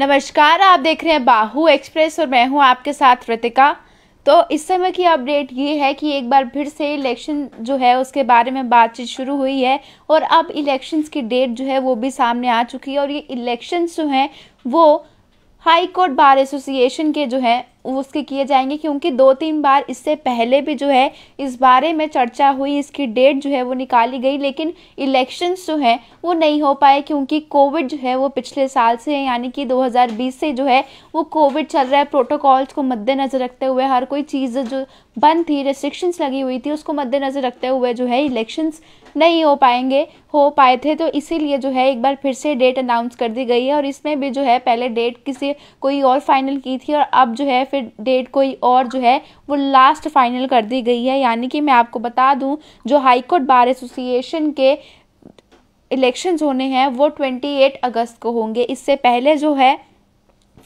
नमस्कार आप देख रहे हैं बाहू एक्सप्रेस और मैं हूं आपके साथ ऋतिका तो इस समय की अपडेट ये है कि एक बार फिर से इलेक्शन जो है उसके बारे में बातचीत शुरू हुई है और अब इलेक्शंस की डेट जो है वो भी सामने आ चुकी है और ये इलेक्शंस जो हैं वो हाई कोर्ट बार एसोसिएशन के जो हैं उसके किए जाएंगे क्योंकि दो तीन बार इससे पहले भी जो है इस बारे में चर्चा हुई इसकी डेट जो है वो निकाली गई लेकिन इलेक्शंस जो है वो नहीं हो पाए क्योंकि कोविड जो है वो पिछले साल से यानी कि 2020 से जो है वो कोविड चल रहा है प्रोटोकॉल्स को मद्देनज़र रखते हुए हर कोई चीज़ जो बंद थी रेस्ट्रिक्शंस लगी हुई थी उसको मद्देनज़र रखते हुए जो है इलेक्शंस नहीं हो पाएंगे हो पाए थे तो इसीलिए जो है एक बार फिर से डेट अनाउंस कर दी गई है और इसमें भी जो है पहले डेट किसी कोई और फाइनल की थी और अब जो है फिर डेट कोई और जो है वो लास्ट फाइनल कर दी गई है यानी कि मैं आपको बता दूं जो हाई कोर्ट बार एसोसिएशन के इलेक्शंस होने हैं वो 28 अगस्त को होंगे इससे पहले जो है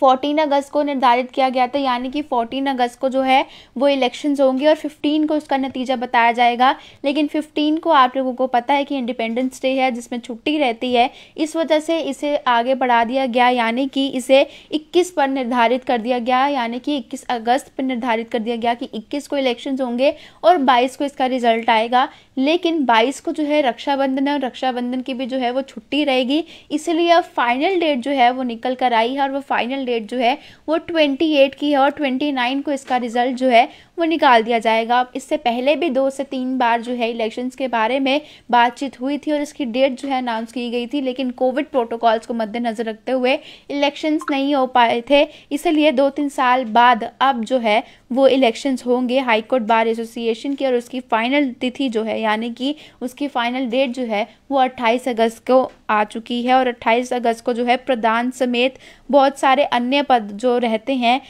14 अगस्त को निर्धारित किया गया था यानी कि 14 अगस्त को जो है वो इलेक्शंस होंगे और 15 को उसका नतीजा बताया जाएगा लेकिन 15 को आप लोगों को पता है कि इंडिपेंडेंस डे है जिसमें छुट्टी रहती है इस वजह से इसे आगे बढ़ा दिया गया यानी कि इसे 21 पर निर्धारित कर दिया गया यानी कि 21 अगस्त पर निर्धारित कर दिया गया कि इक्कीस को इलेक्शन होंगे और बाईस को इसका रिजल्ट आएगा लेकिन बाईस को जो है रक्षाबंधन है और रक्षाबंधन की भी जो है वो छुट्टी रहेगी इसलिए फाइनल डेट जो है वो निकल कर आई है और वो फाइनल डेट जो है वो ट्वेंटी एट की है और ट्वेंटी नाइन को इसका रिजल्ट जो है वो निकाल दिया जाएगा इससे पहले भी दो से तीन बार जो है इलेक्शंस के बारे में बातचीत हुई थी और इसकी डेट जो है अनाउंस की गई थी लेकिन कोविड प्रोटोकॉल्स को मद्देनज़र रखते हुए इलेक्शंस नहीं हो पाए थे इसलिए दो तीन साल बाद अब जो है वो इलेक्शंस होंगे हाईकोर्ट बार एसोसिएशन की और उसकी फाइनल तिथि जो है यानी कि उसकी फाइनल डेट जो है वो 28 अगस्त को आ चुकी है और 28 अगस्त को जो है प्रधान समेत बहुत सारे अन्य पद जो रहते हैं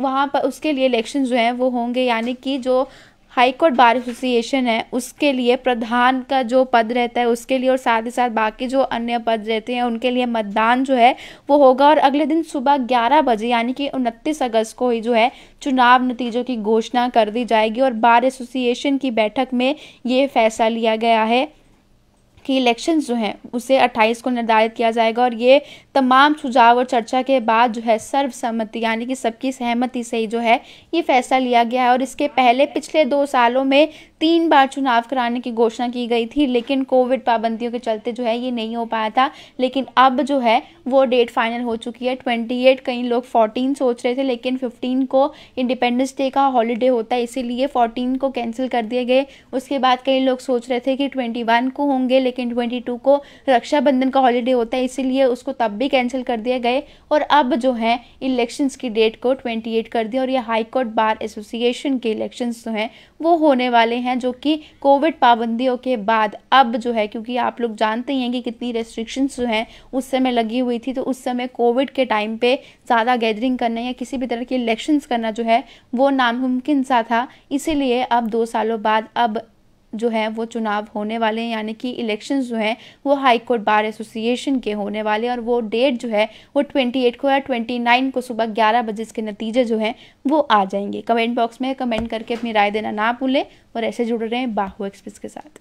वहाँ पर उसके लिए इलेक्शन जो हैं वो होंगे यानी कि जो हाई कोर्ट बार एसोसिएशन है उसके लिए प्रधान का जो पद रहता है उसके लिए और साथ ही साथ बाकी जो अन्य पद रहते हैं उनके लिए मतदान जो है वो होगा और अगले दिन सुबह 11 बजे यानी कि 29 अगस्त को ही जो है चुनाव नतीजों की घोषणा कर दी जाएगी और बार एसोसिएशन की बैठक में ये फैसला लिया गया है कि इलेक्शन जो हैं उसे 28 को निर्धारित किया जाएगा और ये तमाम सुझाव और चर्चा के बाद जो है सर्वसम्मति यानी कि सबकी सहमति से ही जो है ये फैसला लिया गया है और इसके पहले पिछले दो सालों में तीन बार चुनाव कराने की घोषणा की गई थी लेकिन कोविड पाबंदियों के चलते जो है ये नहीं हो पाया था लेकिन अब जो है वो डेट फाइनल हो चुकी है ट्वेंटी एट कई लोग फोर्टीन सोच रहे थे लेकिन फिफ्टीन को इंडिपेंडेंस डे का हॉलीडे होता है इसीलिए फोर्टीन को कैंसिल कर दिए गए उसके बाद कई लोग सोच रहे थे कि ट्वेंटी वन को होंगे लेकिन ट्वेंटी टू को रक्षाबंधन का हॉलीडे होता है इसीलिए उसको तब भी कैंसिल कर दिया गए और अब जो है इलेक्शंस की डेट को ट्वेंटी एट कर दिया और ये हाईकोर्ट बार एसोसिएशन के इलेक्शंस जो हैं वो होने वाले हैं जो कि कोविड पाबंदियों के बाद अब जो है क्योंकि आप लोग जानते ही हैं कि कितनी रेस्ट्रिक्शंस जो हैं उस समय लगी हुई थी तो उस समय कोविड के टाइम पे ज़्यादा गैदरिंग करना या किसी भी तरह के इलेक्शंस करना जो है वो नामुमकिन सा था इसीलिए अब दो सालों बाद अब जो है वो चुनाव होने वाले हैं यानी कि इलेक्शन जो हैं वो हाई कोर्ट बार एसोसिएशन के होने वाले हैं और वो डेट जो है वो 28 को या 29 को सुबह 11 बजे इसके नतीजे जो हैं वो आ जाएंगे कमेंट बॉक्स में कमेंट करके अपनी राय देना ना भूलें और ऐसे जुड़ रहे हैं बाहू एक्सप्रेस के साथ